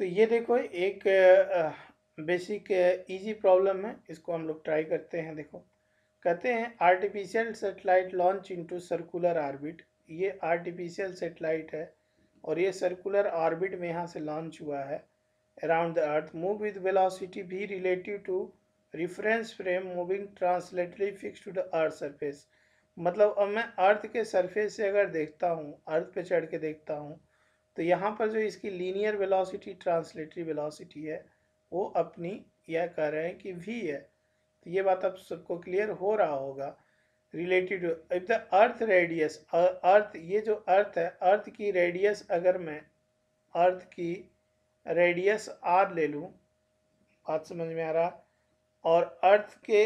तो ये देखो एक बेसिक इजी प्रॉब्लम है इसको हम लोग ट्राई करते हैं देखो कहते हैं artificial satellite launch into circular orbit ये आर्टिफिशियल सेटेलाइट है और ये सर्कुलर ऑर्बिट में यहाँ से लॉन्च हुआ है around the earth move with velocity भी relative to reference frame moving translatory fix to the earth surface मतलब अब मैं अर्थ के सरफेस से अगर देखता हूँ अर्थ पे चढ़ के देखता हूँ तो यहाँ पर जो इसकी लीनियर वेलोसिटी ट्रांसलेटरी वेलोसिटी है वो अपनी यह कह रहे हैं कि वी है तो ये बात अब सबको क्लियर हो रहा होगा related if the earth radius earth ये जो अर्थ है अर्थ की रेडियस अगर मैं अर्थ की रेडियस आर ले लूँ बात समझ में आ रहा और अर्थ के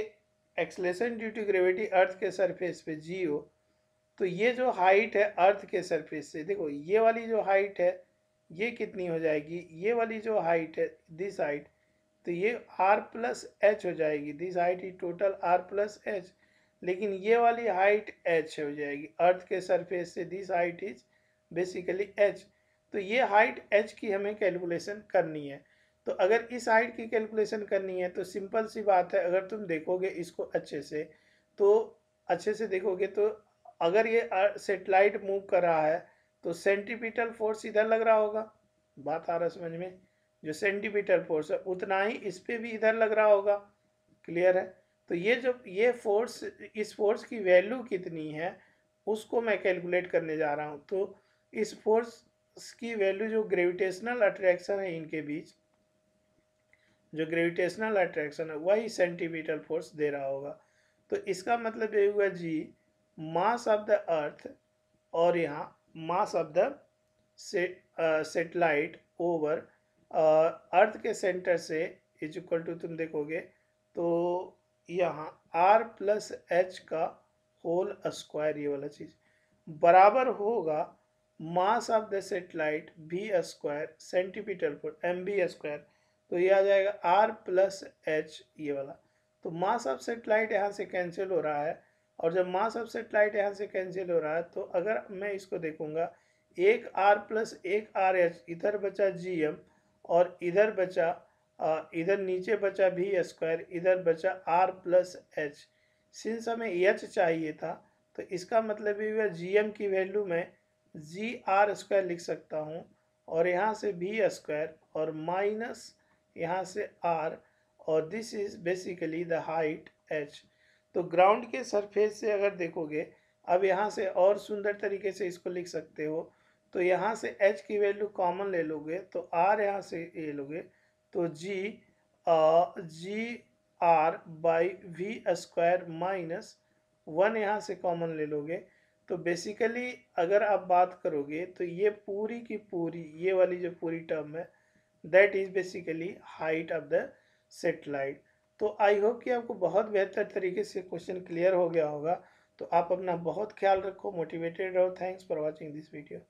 acceleration due to gravity earth के सरफेस पे जी हो तो ये जो हाइट है अर्थ के सरफेस से देखो ये वाली जो हाइट है ये कितनी हो जाएगी ये वाली जो हाइट है दिस हाइट तो ये आर प्लस एच हो जाएगी this height is total R plus H लेकिन ये वाली हाइट एच हो जाएगी अर्थ के सरफेस से this height is basically H तो ये हाइट एच की हमें कैलकुलेशन करनी है तो अगर इस हाइट की कैलकुलेशन करनी है तो सिंपल सी बात है अगर तुम देखोगे इसको अच्छे से तो अच्छे से देखोगे तो अगर ये सेटेलाइट मूव कर रहा है तो सेंटीपीटल फोर्स इधर लग रहा होगा बात आ रहा समझ में जो सेंटिपिटल फोर्स है उतना ही इस पर भी इधर लग रहा होगा क्लियर है तो ये जो ये फोर्स इस फोर्स की वैल्यू कितनी है उसको मैं कैलकुलेट करने जा रहा हूँ तो इस फोर्स की वैल्यू जो ग्रेविटेशनल अट्रैक्शन है इनके बीच जो ग्रेविटेशनल अट्रैक्शन है वही सेंटीमीटर फोर्स दे रहा होगा तो इसका मतलब ये हुआ जी मास ऑफ द अर्थ और यहाँ mass of the satellite over earth के सेंटर से इज इक्वल टू तुम देखोगे तो यहाँ आर प्लस एच का होल स्क्वायर ये वाला चीज़ बराबर होगा mass of the satellite B square centimetre पर एम बी स्क्वायर तो ये आ जाएगा आर प्लस एच ये वाला तो मास ऑफ सेटेलाइट यहाँ से कैंसिल हो रहा है और जब मास ऑफ सेटेलाइट यहाँ से कैंसिल हो रहा है तो अगर मैं इसको देखूंगा एक आर प्लस एक आर एच इधर बचा जी एम और इधर बचा इधर नीचे बचा भी स्क्वायर इधर बचा आर प्लस एच सिंस हमें एच चाहिए था तो इसका मतलब भी हुआ जी एम की वैल्यू में जी आर स्क्वायर लिख सकता हूँ और यहाँ से भी स्क्वायर और माइनस यहाँ से आर और this is basically the height H तो ग्राउंड के सरफेस से अगर देखोगे अब यहाँ से और सुंदर तरीके से इसको लिख सकते हो तो यहाँ से एच की वैल्यू कॉमन ले लोगे तो आर यहाँ से ले लोगे तो G G R by V square minus one यहाँ से कॉमन ले लोगे तो बेसिकली अगर आप बात करोगे तो ये पूरी की पूरी ये वाली जो पूरी टर्म है that is basically height of the satellite तो आई होप कि आपको बहुत बेहतर तरीके से क्वेश्चन क्लियर हो गया होगा तो आप अपना बहुत ख्याल रखो मोटिवेटेड रहो thanks for watching this video